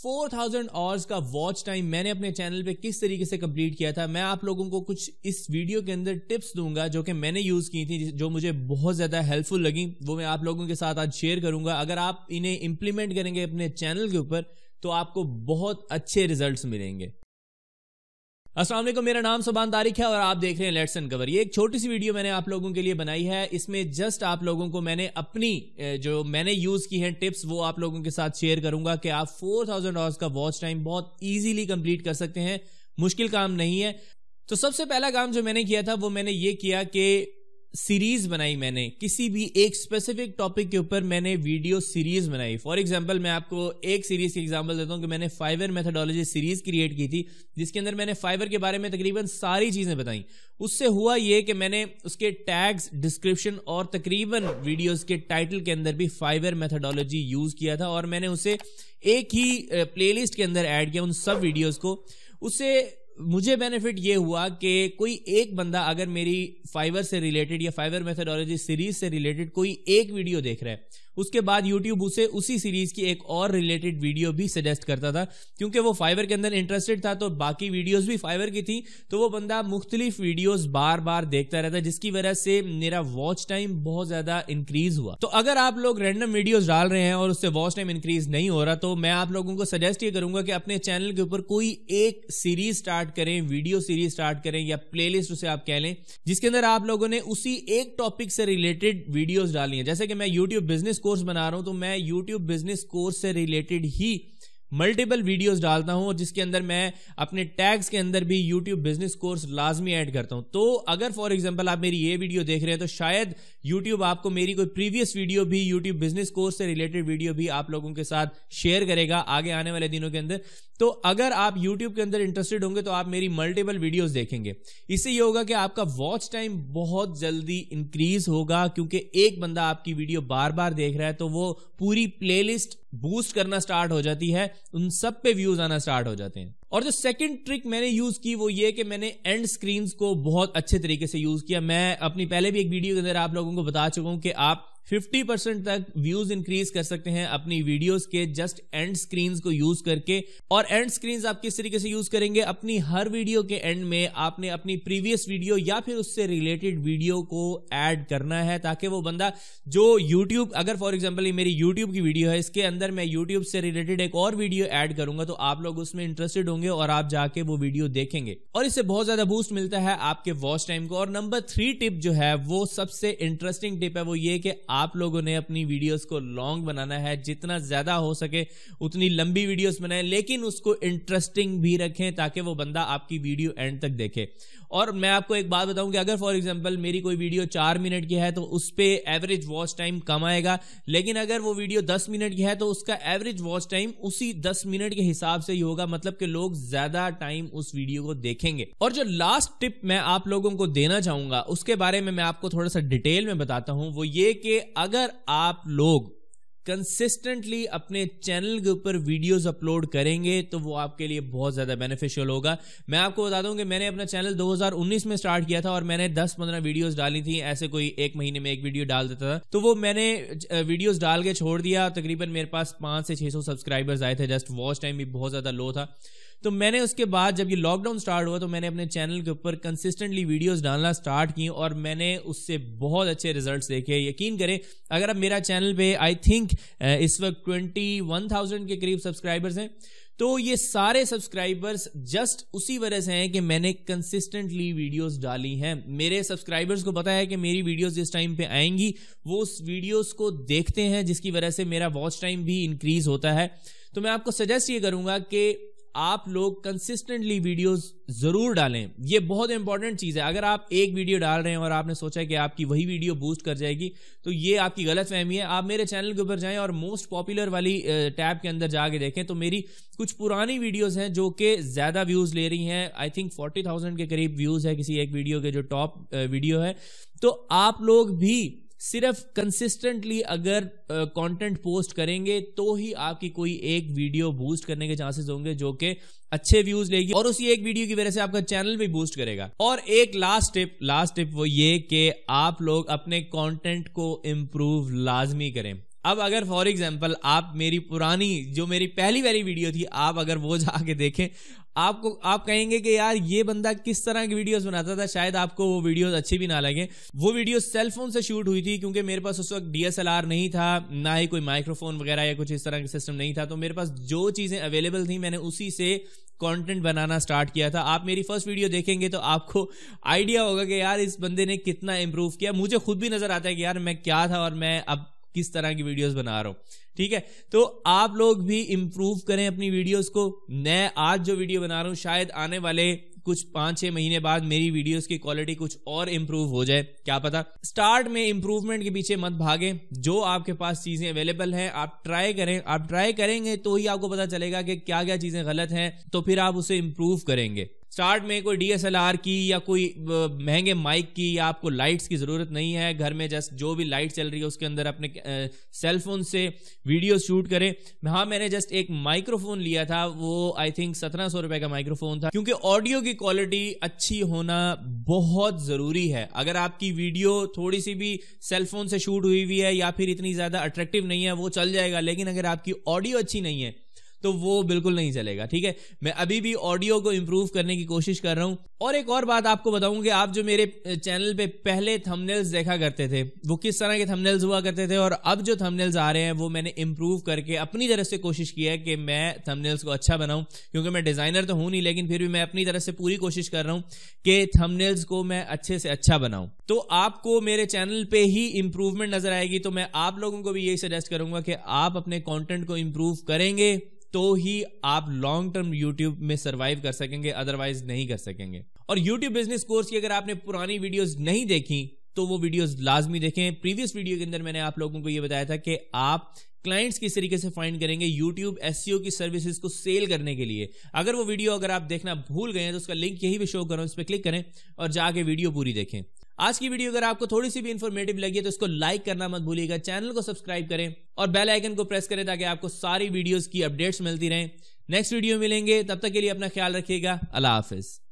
4000 hours का watch time मैंने अपने चैनल पे किस तरीके से कंप्लीट किया था मैं आप लोगों को कुछ इस वीडियो के अंदर टिप्स दूंगा जो कि मैंने यूज़ की थी जो मुझे बहुत ज़्यादा हेल्पफुल लगी वो मैं आप लोगों के साथ आज शेयर करूंगा अगर आप इन्हें इम्प्लीमेंट करेंगे अपने चैनल के ऊपर तो आपको बहुत अच्छे रिजल्ट मिलेंगे असलम मेरा नाम सुबान तारिक है और आप देख रहे हैं लेट्स एंड कवर ये एक छोटी सी वीडियो मैंने आप लोगों के लिए बनाई है इसमें जस्ट आप लोगों को मैंने अपनी जो मैंने यूज की हैं टिप्स वो आप लोगों के साथ शेयर करूंगा कि आप 4000 थाउजेंड आवर्स का वॉच टाइम बहुत इजीली कंप्लीट कर सकते हैं मुश्किल काम नहीं है तो सबसे पहला काम जो मैंने किया था वो मैंने ये किया कि सीरीज बनाई मैंने किसी भी एक स्पेसिफिक टॉपिक के ऊपर मैंने वीडियो सीरीज बनाई फॉर एग्जांपल मैं आपको एक सीरीज की एग्जांपल देता हूँ कि मैंने फाइवर मेथडोलॉजी सीरीज क्रिएट की थी जिसके अंदर मैंने फाइवर के बारे में तकरीबन सारी चीज़ें बताई उससे हुआ ये कि मैंने उसके टैग्स डिस्क्रिप्शन और तकरीबन वीडियोज़ के टाइटल के अंदर भी फाइवर मैथडोलॉजी यूज़ किया था और मैंने उसे एक ही प्लेलिस्ट के अंदर ऐड किया उन सब वीडियोज़ को उसे मुझे बेनिफिट ये हुआ कि कोई एक बंदा अगर मेरी फाइवर से रिलेटेड या फाइवर मेथडोलॉजी सीरीज से रिलेटेड कोई एक वीडियो देख रहा है उसके बाद यूट्यूब उसे उसी सीरीज की एक और रिलेटेड वीडियो भी सजेस्ट करता था क्योंकि वो फाइवर के अंदर इंटरेस्टेड था तो बाकी वीडियोस भी फाइवर की थी तो वो बंदा मुख्तलिफ वीडियोस बार बार देखता रहता जिसकी वजह से मेरा वॉच टाइम बहुत ज्यादा इंक्रीज हुआ तो अगर आप लोग रैंडम वीडियोज डाल रहे हैं और उससे वॉच टाइम इंक्रीज नहीं हो रहा तो मैं आप लोगों को सजेस्ट ये करूंगा कि अपने चैनल के ऊपर कोई एक सीरीज स्टार्ट स्टार्ट करें वीडियो सीरीज स्टार्ट करें या प्लेलिस्ट उसे आप कह लें जिसके अंदर आप लोगों ने उसी एक टॉपिक से रिलेटेड वीडियोस डाली है जैसे कि मैं यूट्यूब बिजनेस कोर्स बना रहा हूं तो मैं यूट्यूब बिजनेस कोर्स से रिलेटेड ही मल्टीपल वीडियोस डालता हूं और जिसके अंदर मैं अपने टैग्स के अंदर भी यूट्यूब बिजनेस कोर्स लाजमी ऐड करता हूं तो अगर फॉर एग्जांपल आप मेरी ये वीडियो देख रहे हैं तो शायद यूट्यूब आपको मेरी कोई प्रीवियस वीडियो भी यूट्यूब बिजनेस कोर्स से रिलेटेड वीडियो भी आप लोगों के साथ शेयर करेगा आगे आने वाले दिनों के अंदर तो अगर आप YouTube के अंदर इंटरेस्टेड होंगे तो आप मेरी मल्टीपल वीडियोस देखेंगे इससे ये होगा कि आपका वॉच टाइम बहुत जल्दी इंक्रीज होगा क्योंकि एक बंदा आपकी वीडियो बार बार देख रहा है तो वो पूरी प्लेलिस्ट बूस्ट करना स्टार्ट हो जाती है उन सब पे व्यूज आना स्टार्ट हो जाते हैं और जो सेकंड ट्रिक मैंने यूज की वो ये कि मैंने एंड स्क्रीन को बहुत अच्छे तरीके से यूज किया मैं अपनी पहले भी एक वीडियो के अंदर आप लोगों को बता चुका हूं कि आप 50 परसेंट तक व्यूज इंक्रीज कर सकते हैं अपनी वीडियोस के जस्ट एंड स्क्रीन को यूज करके और एंड स्क्रीन आप किस तरीके से यूज करेंगे अपनी हर वीडियो के एंड में आपने अपनी प्रीवियस वीडियो या फिर उससे रिलेटेड वीडियो को ऐड करना है ताकि वो बंदा जो यूट्यूब अगर फॉर एग्जाम्पल ये मेरी यूट्यूब की वीडियो है इसके अंदर मैं यूट्यूब से रिलेटेड एक और वीडियो एड करूंगा तो आप लोग उसमें इंटरेस्टेड होंगे और आप जाके वो वीडियो देखेंगे और इससे बहुत ज्यादा बूस्ट मिलता है आपके वॉच टाइम को और नंबर थ्री टिप जो है वो सबसे इंटरेस्टिंग टिप है वो ये कि आप लोगों ने अपनी वीडियोस को लॉन्ग बनाना है जितना ज़्यादा हो सके उतनी लंबी वीडियोस बनाएं लेकिन उसको इंटरेस्टिंग भी रखें ताकि वो बंदा आपकी वीडियो एंड तक देखे और मैं आपको एक बात बताऊं कि अगर फॉर एग्जांपल मेरी कोई वीडियो चार मिनट की है तो उस पर एवरेज वॉच टाइम कम आएगा लेकिन अगर वो वीडियो दस मिनट की है तो उसका एवरेज वॉच टाइम उसी दस मिनट के हिसाब से ही होगा मतलब कि लोग ज़्यादा टाइम उस वीडियो को देखेंगे और जो लास्ट टिप मैं आप लोगों को देना चाहूंगा उसके बारे में मैं आपको थोड़ा सा डिटेल में बताता हूं वो ये कि अगर आप लोग कंसिस्टेंटली अपने चैनल के ऊपर वीडियोस अपलोड करेंगे तो वो आपके लिए बहुत ज़्यादा बेनिफिशियल होगा मैं आपको बता दूं कि मैंने अपना चैनल 2019 में स्टार्ट किया था और मैंने 10-15 वीडियोस डाली थी ऐसे कोई एक महीने में एक वीडियो डाल देता था तो वो मैंने वीडियोस डाल के छोड़ दिया तकरीबन मेरे पास पाँच से छः सब्सक्राइबर्स आए थे जस्ट वॉच टाइम भी बहुत ज़्यादा लो था तो मैंने उसके बाद जब ये लॉकडाउन स्टार्ट हुआ तो मैंने अपने चैनल के ऊपर कंसिस्टेंटली वीडियोस डालना स्टार्ट की और मैंने उससे बहुत अच्छे रिजल्ट्स देखे यकीन करें अगर आप मेरा चैनल पे आई थिंक इस वक्त ट्वेंटी वन थाउजेंड के करीब सब्सक्राइबर्स हैं तो ये सारे सब्सक्राइबर्स जस्ट उसी वजह से हैं कि मैंने कंसिस्टेंटली वीडियोस डाली हैं मेरे सब्सक्राइबर्स को पता है कि मेरी वीडियोस जिस टाइम पे आएंगी वो उस वीडियोस को देखते हैं जिसकी वजह से मेरा वॉच टाइम भी इंक्रीज होता है तो मैं आपको सजेस्ट ये करूंगा कि आप लोग कंसिस्टेंटली वीडियोस जरूर डालें ये बहुत इंपॉर्टेंट चीज़ है अगर आप एक वीडियो डाल रहे हैं और आपने सोचा कि आपकी वही वीडियो बूस्ट कर जाएगी तो ये आपकी गलत फहमी है आप मेरे चैनल के ऊपर जाएं और मोस्ट पॉपुलर वाली टैब के अंदर जाके देखें तो मेरी कुछ पुरानी वीडियोज हैं जो कि ज़्यादा व्यूज़ ले रही हैं आई थिंक फोर्टी थाउजेंड के करीब व्यूज़ है किसी एक वीडियो के जो टॉप वीडियो है तो आप लोग भी सिर्फ कंसिस्टेंटली अगर कंटेंट पोस्ट करेंगे तो ही आपकी कोई एक वीडियो बूस्ट करने के चांसेस होंगे जो कि अच्छे व्यूज लेगी और उसी एक वीडियो की वजह से आपका चैनल भी बूस्ट करेगा और एक लास्ट टिप लास्ट टिप वो ये कि आप लोग अपने कंटेंट को इम्प्रूव लाजमी करें अब अगर फॉर एग्जाम्पल आप मेरी पुरानी जो मेरी पहली वाली वीडियो थी आप अगर वो जाके देखें आपको आप कहेंगे कि यार ये बंदा किस तरह की वीडियोस बनाता था शायद आपको वो वीडियोस अच्छी भी ना लगे वो वीडियो सेलफोन से शूट हुई थी क्योंकि मेरे पास उस वक्त डीएसएलआर नहीं था ना ही कोई माइक्रोफोन वगैरह या कुछ इस तरह का सिस्टम नहीं था तो मेरे पास जो चीज़ें अवेलेबल थी मैंने उसी से कंटेंट बनाना स्टार्ट किया था आप मेरी फर्स्ट वीडियो देखेंगे तो आपको आइडिया होगा कि यार इस बंदे ने कितना इम्प्रूव किया मुझे खुद भी नज़र आता है कि यार मैं क्या था और मैं अब किस तरह की वीडियोस बना रहा हूँ ठीक है तो आप लोग भी इम्प्रूव करें अपनी वीडियोस को मैं आज जो वीडियो बना रहा हूँ शायद आने वाले कुछ पाँच छः महीने बाद मेरी वीडियोस की क्वालिटी कुछ और इम्प्रूव हो जाए क्या पता स्टार्ट में इम्प्रूवमेंट के पीछे मत भागे जो आपके पास चीज़ें अवेलेबल हैं आप ट्राई करें आप ट्राई करेंगे तो ही आपको पता चलेगा कि क्या क्या चीज़ें गलत हैं तो फिर आप उसे इम्प्रूव करेंगे स्टार्ट में कोई डीएसएलआर की या कोई महंगे माइक की या आपको लाइट्स की ज़रूरत नहीं है घर में जस्ट जो भी लाइट चल रही है उसके अंदर अपने सेलफोन से वीडियो शूट करें हाँ मैंने जस्ट एक माइक्रोफोन लिया था वो आई थिंक सत्रह सौ रुपए का माइक्रोफोन था क्योंकि ऑडियो की क्वालिटी अच्छी होना बहुत ज़रूरी है अगर आपकी वीडियो थोड़ी सी भी सेलफोन से शूट हुई हुई है या फिर इतनी ज़्यादा अट्रैक्टिव नहीं है वो चल जाएगा लेकिन अगर आपकी ऑडियो अच्छी नहीं है तो वो बिल्कुल नहीं चलेगा ठीक है मैं अभी भी ऑडियो को इम्प्रूव करने की कोशिश कर रहा हूँ और एक और बात आपको बताऊँ कि आप जो मेरे चैनल पे पहले थंबनेल्स देखा करते थे वो किस तरह के थंबनेल्स हुआ करते थे और अब जो थंबनेल्स आ रहे हैं वो मैंने इम्प्रूव करके अपनी तरफ से कोशिश की है कि मैं थंबनेल्स को अच्छा बनाऊँ क्योंकि मैं डिज़ाइनर तो हूँ नहीं लेकिन फिर भी मैं अपनी तरफ से पूरी कोशिश कर रहा हूँ कि थंबनेल्स को मैं अच्छे से अच्छा बनाऊँ तो आपको मेरे चैनल पे ही इंप्रूवमेंट नजर आएगी तो मैं आप लोगों को भी यही सजेस्ट करूंगा कि आप अपने कॉन्टेंट को इम्प्रूव करेंगे तो ही आप लॉन्ग टर्म यूट्यूब में सर्वाइव कर सकेंगे अदरवाइज नहीं कर सकेंगे और यूट्यूब बिजनेस कोर्स की अगर आपने पुरानी वीडियोज नहीं देखी तो वो वीडियोस लाजमी देखें प्रीवियस वीडियो के अंदर मैंने आप लोगों को ये बताया था कि आप क्लाइंट्स किस तरीके से फाइंड करेंगे यूट्यूब एस e की सर्विसेज को सेल करने के लिए अगर वो वीडियो अगर आप देखना भूल गए हैं तो उसका लिंक यही भी शो करो इस पर क्लिक करें और जाके वीडियो पूरी देखें आज की वीडियो अगर आपको थोड़ी सी भी इन्फॉर्मेटिव लगी तो इसको लाइक करना मत भूलिएगा चैनल को सब्सक्राइब करें और बेल आइकन को प्रेस करें ताकि आपको सारी वीडियोस की अपडेट्स मिलती रहें नेक्स्ट वीडियो मिलेंगे तब तक के लिए अपना ख्याल रखिएगा अल्लाह हाफिज़